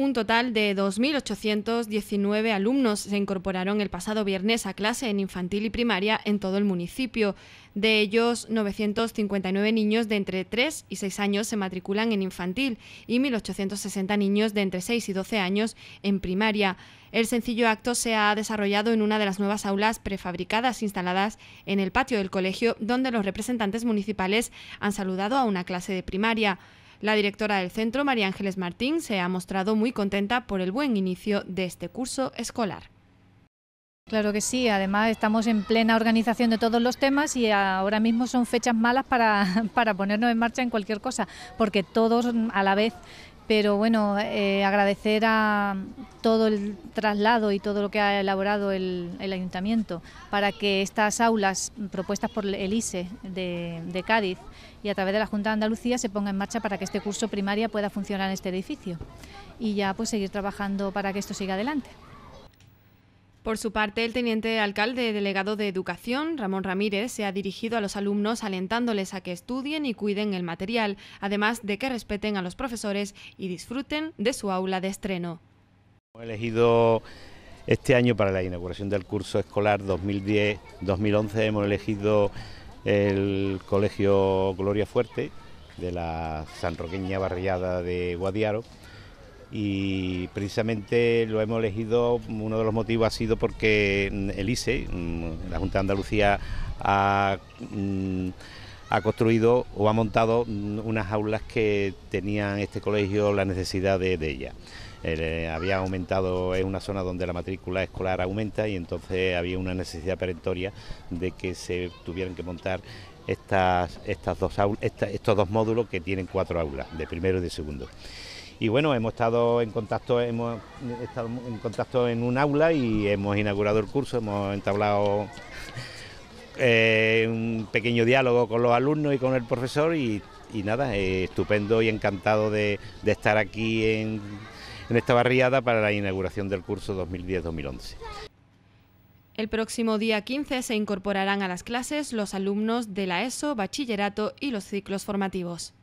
Un total de 2.819 alumnos se incorporaron el pasado viernes a clase en infantil y primaria en todo el municipio. De ellos, 959 niños de entre 3 y 6 años se matriculan en infantil y 1.860 niños de entre 6 y 12 años en primaria. El sencillo acto se ha desarrollado en una de las nuevas aulas prefabricadas instaladas en el patio del colegio, donde los representantes municipales han saludado a una clase de primaria. La directora del centro, María Ángeles Martín, se ha mostrado muy contenta por el buen inicio de este curso escolar. Claro que sí, además estamos en plena organización de todos los temas y ahora mismo son fechas malas para, ponernos en marcha en cualquier cosa, porque todos a la vez pero bueno, eh, agradecer a todo el traslado y todo lo que ha elaborado el, ayuntamiento para que estas aulas propuestas por el ISE de, Cádiz y a través de la Junta de Andalucía se pongan en marcha para que este curso primaria pueda funcionar en este edificio y ya pues seguir trabajando para que esto siga adelante. Por su parte, el teniente alcalde delegado de Educación, Ramón Ramírez, se ha dirigido a los alumnos alentándoles a que estudien y cuiden el material, además de que respeten a los profesores y disfruten de su aula de estreno. Hemos elegido este año para la inauguración del curso escolar 2010-2011, hemos elegido el Colegio Gloria Fuerte de la Roqueña barriada de Guadiaro y precisamente lo hemos elegido, uno de los motivos ha sido porque mm, el ICE, mm, la Junta de Andalucía, ha, mm, ha construido o ha montado unas aulas que tenían este colegio la necesidad de, ellas. Eh, había aumentado, es una zona donde la matrícula escolar aumenta y entonces había una necesidad perentoria de que se tuvieran que montar estas, dos aulas, estos dos módulos que tienen cuatro aulas, de primero y de segundo y bueno, hemos estado en contacto, hemos estado en contacto en un aula y hemos inaugurado el curso, hemos entablado eh, un pequeño diálogo con los alumnos y con el profesor y, nada, eh, estupendo y encantado de, estar aquí en, en esta barriada para la inauguración del curso 2010-2011. El próximo día 15 se incorporarán a las clases los alumnos de la ESO, bachillerato y los ciclos formativos.